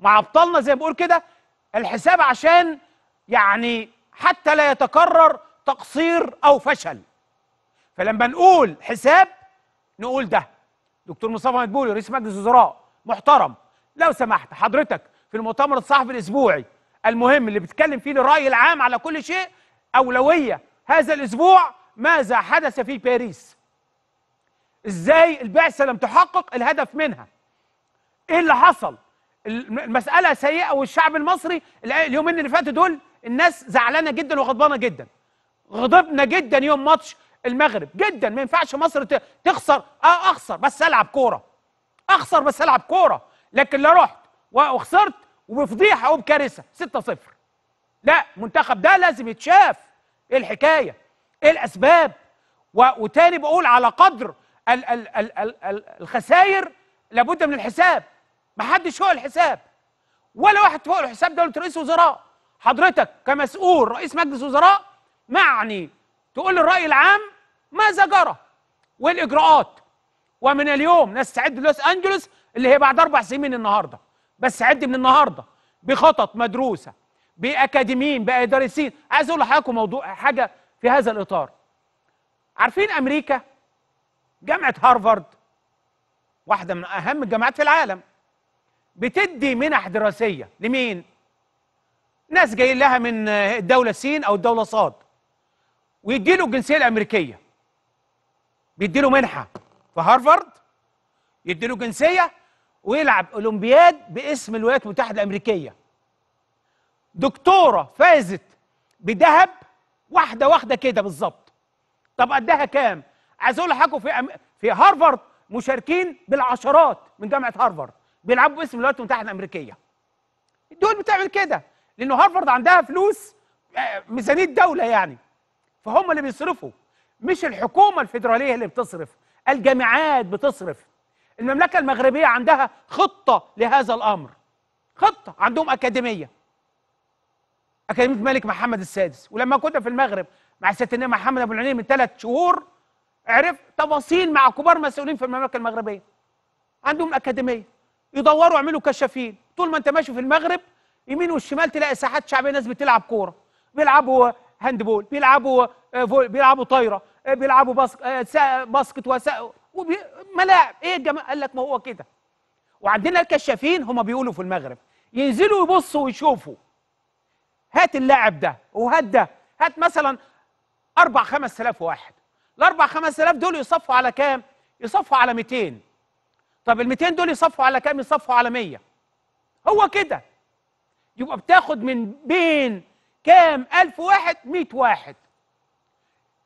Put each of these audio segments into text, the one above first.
مع ابطالنا زي ما بقول كده الحساب عشان يعني حتى لا يتكرر تقصير او فشل فلما نقول حساب نقول ده دكتور مصطفى مدبولي رئيس مجلس الوزراء محترم لو سمحت حضرتك في المؤتمر الصحفي الاسبوعي المهم اللي بتكلم فيه للراي العام على كل شيء اولويه هذا الاسبوع ماذا حدث في باريس ازاي البعثه لم تحقق الهدف منها ايه اللي حصل المساله سيئه والشعب المصري اليومين اللي فاتوا دول الناس زعلانه جدا وغضبانه جدا غضبنا جدا يوم ماتش المغرب جدا ما ينفعش مصر تخسر اه اخسر بس العب كوره اخسر بس العب كوره لكن لا رحت وخسرت وبفضيحه وبكارثه 6-0 لا منتخب ده لازم يتشاف ايه الحكايه ايه الاسباب وتاني بقول على قدر الخساير لابد من الحساب محدش فوق الحساب ولا واحد فوق الحساب دوله رئيس وزراء حضرتك كمسؤول رئيس مجلس وزراء معني تقول للراي العام ماذا جرى والاجراءات ومن اليوم نستعد لوس انجلوس اللي هي بعد اربع سنين من النهارده بس عد من النهارده بخطط مدروسه باكاديميين بادارسين عايز اقول لحضراتكم موضوع حاجه في هذا الاطار عارفين امريكا جامعه هارفارد واحده من اهم الجامعات في العالم بتدي منح دراسيه لمين؟ ناس جايين لها من الدوله سين او الدوله صاد ويدي له الجنسيه الامريكيه بيدي له منحه في هارفارد يدي له جنسيه ويلعب اولمبياد باسم الولايات المتحده الامريكيه دكتوره فازت بذهب واحده واحده كده بالظبط طب قدها كام عايز اقول لحضراتكم في أم... في هارفارد مشاركين بالعشرات من جامعه هارفارد بيلعبوا باسم الولايات المتحده الامريكيه الدول بتعمل كده لان هارفارد عندها فلوس آه، ميزانيه دوله يعني فهم اللي بيصرفوا مش الحكومه الفيدراليه اللي بتصرف الجامعات بتصرف المملكه المغربيه عندها خطه لهذا الامر خطه عندهم اكاديميه اكاديميه الملك محمد السادس ولما كنا في المغرب مع سياده النبي محمد ابو العينين من ثلاث شهور عرف تفاصيل مع كبار مسؤولين في المملكه المغربيه عندهم اكاديميه يدوروا يعملوا كشافين طول ما انت ماشي في المغرب يمين والشمال تلاقي ساحات شعبيه ناس بتلعب كوره بيلعبوا هاند بول بيلعبوا آه، فول بيلعبوا طايره آه، بيلعبوا باسكت آه، باسكت وسا وبي... ملاعب ايه الجماعه قال لك ما هو كده وعندنا الكشافين هم بيقولوا في المغرب ينزلوا يبصوا ويشوفوا هات اللاعب ده وهات ده هات مثلا أربع خمس آلاف واحد الأربع خمس آلاف دول يصفوا على كام؟ يصفوا على 200 طب ال 200 دول يصفوا على كام؟ يصفوا على 100 هو كده يبقى بتاخد من بين كام 1000 واحد 100 واحد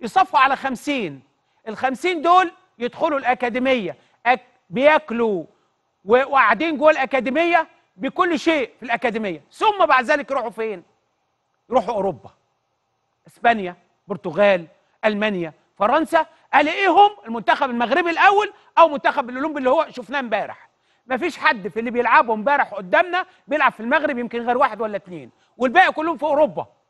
يصفوا على 50 ال 50 دول يدخلوا الأكاديمية أك... بياكلوا وقاعدين جوه الأكاديمية بكل شيء في الأكاديمية ثم بعد ذلك يروحوا فين؟ يروحوا أوروبا اسبانيا برتغال المانيا فرنسا الاقيهم المنتخب المغربي الاول او منتخب الاولمبي اللي هو شفناه امبارح مفيش حد في اللي بيلعبوا امبارح قدامنا بيلعب في المغرب يمكن غير واحد ولا اتنين والباقي كلهم في اوروبا